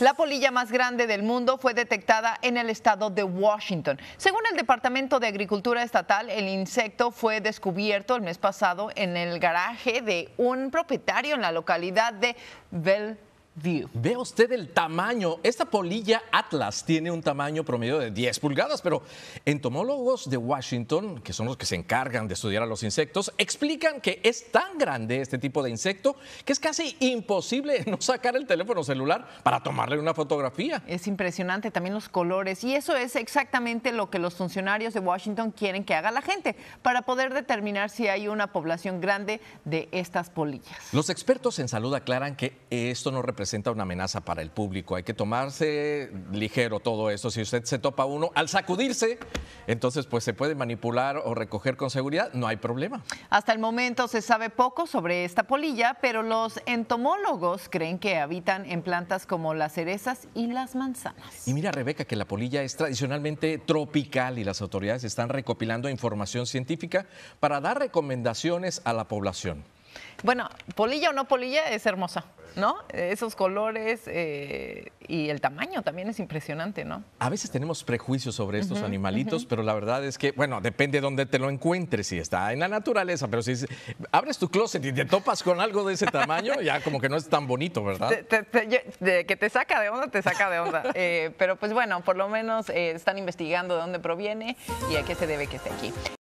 Pues la polilla más grande del mundo fue detectada en el estado de Washington. Según el Departamento de Agricultura Estatal, el insecto fue descubierto el mes pasado en el garaje de un propietario en la localidad de Bell Vea usted el tamaño. Esta polilla Atlas tiene un tamaño promedio de 10 pulgadas, pero entomólogos de Washington, que son los que se encargan de estudiar a los insectos, explican que es tan grande este tipo de insecto que es casi imposible no sacar el teléfono celular para tomarle una fotografía. Es impresionante también los colores y eso es exactamente lo que los funcionarios de Washington quieren que haga la gente para poder determinar si hay una población grande de estas polillas. Los expertos en salud aclaran que esto no representa presenta una amenaza para el público. Hay que tomarse ligero todo eso. Si usted se topa uno, al sacudirse, entonces pues se puede manipular o recoger con seguridad, no hay problema. Hasta el momento se sabe poco sobre esta polilla, pero los entomólogos creen que habitan en plantas como las cerezas y las manzanas. Y mira, Rebeca, que la polilla es tradicionalmente tropical y las autoridades están recopilando información científica para dar recomendaciones a la población. Bueno, polilla o no polilla es hermosa, ¿no? Esos colores eh, y el tamaño también es impresionante, ¿no? A veces tenemos prejuicios sobre estos animalitos, pero la verdad es que, bueno, depende de dónde te lo encuentres, si está en la naturaleza, pero si abres tu closet y te topas con algo de ese tamaño, ya como que no es tan bonito, ¿verdad? que te saca de onda, te saca de onda. Eh, pero pues bueno, por lo menos eh, están investigando de dónde proviene y a qué se debe que esté aquí.